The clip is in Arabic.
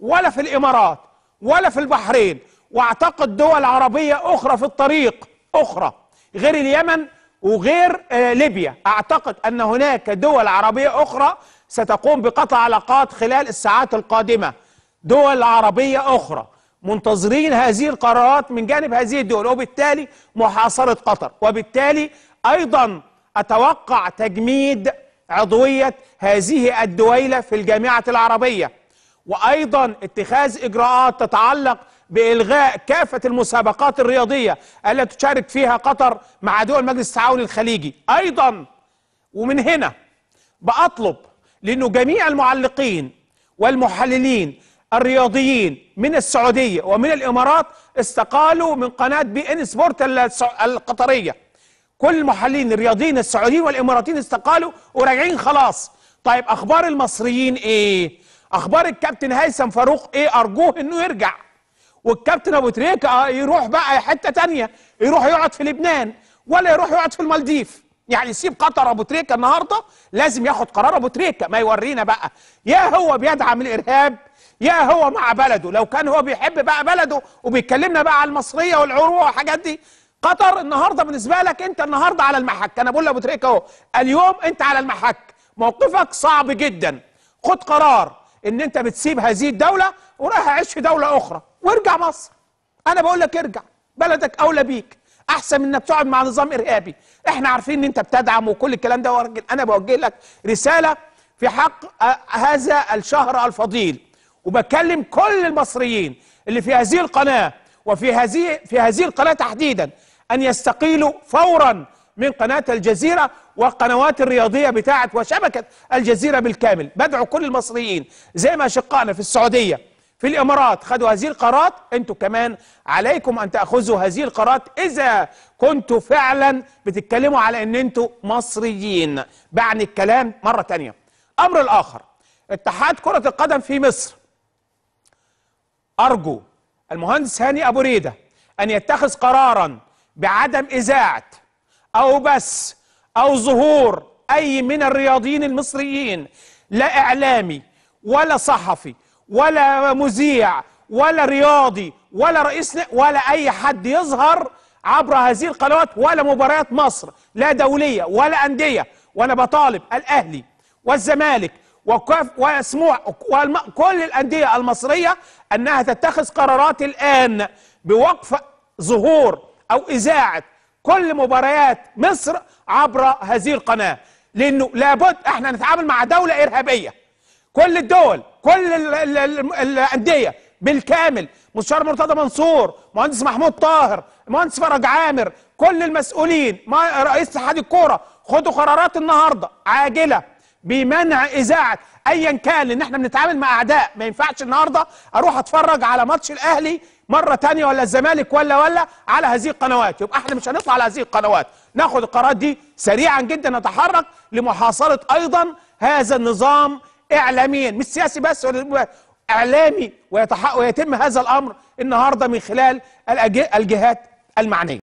ولا في الإمارات ولا في البحرين واعتقد دول عربية أخرى في الطريق أخرى غير اليمن وغير آه، ليبيا أعتقد أن هناك دول عربية أخرى ستقوم بقطع علاقات خلال الساعات القادمة دول عربية أخرى منتظرين هذه القرارات من جانب هذه الدول وبالتالي محاصرة قطر وبالتالي أيضا أتوقع تجميد عضوية هذه الدويلة في الجامعة العربية وايضا اتخاذ اجراءات تتعلق بالغاء كافه المسابقات الرياضيه التي تشارك فيها قطر مع دول مجلس التعاون الخليجي ايضا ومن هنا بأطلب لأنه جميع المعلقين والمحللين الرياضيين من السعودية ومن الإمارات استقالوا من قناة بي إن سبورت القطرية كل المحللين الرياضيين السعوديين والإماراتيين استقالوا وراجعين خلاص طيب أخبار المصريين إيه؟ اخبار الكابتن هيثم فاروق ايه ارجوه انه يرجع والكابتن ابو تريكه آه، يروح بقى حته تانية يروح يقعد في لبنان ولا يروح يقعد في المالديف يعني يسيب قطر ابو تريكه النهارده لازم ياخد قرار ابو تريكه ما يورينا بقى يا هو بيدعم الارهاب يا هو مع بلده لو كان هو بيحب بقى بلده وبيتكلمنا بقى على المصريه والعروه والحاجات دي قطر النهارده بالنسبه لك انت النهارده على المحك انا بقول لابو تريكه اهو اليوم انت على المحك موقفك صعب جدا خد قرار ان انت بتسيب هذه الدوله ورايح اعيش في دوله اخرى وارجع مصر انا بقول لك ارجع بلدك اولى بيك احسن من انك تقعد مع نظام ارهابي احنا عارفين ان انت بتدعم وكل الكلام ده ولكن انا بوجه لك رساله في حق هذا الشهر الفضيل وبكلم كل المصريين اللي في هذه القناه وفي هذه في هذه القناه تحديدا ان يستقيلوا فورا من قناة الجزيرة والقنوات الرياضية بتاعت وشبكة الجزيرة بالكامل بدعو كل المصريين زي ما شقانا في السعودية في الإمارات خدوا هذه القرارات أنتوا كمان عليكم أن تأخذوا هذه القرارات إذا كنتوا فعلا بتتكلموا على أن أنتوا مصريين بعني الكلام مرة تانية أمر الآخر اتحاد كرة القدم في مصر أرجو المهندس هاني أبو ريدة أن يتخذ قرارا بعدم إذاعة أو بس أو ظهور أي من الرياضيين المصريين لا إعلامي ولا صحفي ولا مذيع ولا رياضي ولا رئيس ولا أي حد يظهر عبر هذه القنوات ولا مباريات مصر لا دولية ولا أندية وأنا بطالب الأهلي والزمالك واسموع كل وكل الأندية المصرية أنها تتخذ قرارات الآن بوقف ظهور أو إذاعة كل مباريات مصر عبر هذه القناه لانه لابد احنا نتعامل مع دوله ارهابيه كل الدول كل الانديه بالكامل مستشار مرتضى منصور مهندس محمود طاهر مهندس فرج عامر كل المسؤولين رئيس اتحاد الكوره خدوا قرارات النهارده عاجله بمنع اذاعه ايا كان لان احنا بنتعامل مع اعداء ما ينفعش النهارده اروح اتفرج على ماتش الاهلي مره تانية ولا الزمالك ولا ولا على هذه القنوات يبقى احنا مش هنطلع على هذه القنوات ناخد القرارات دي سريعا جدا نتحرك لمحاصره ايضا هذا النظام اعلاميا مش سياسي بس اعلامي ويتم هذا الامر النهارده من خلال الجهات المعنيه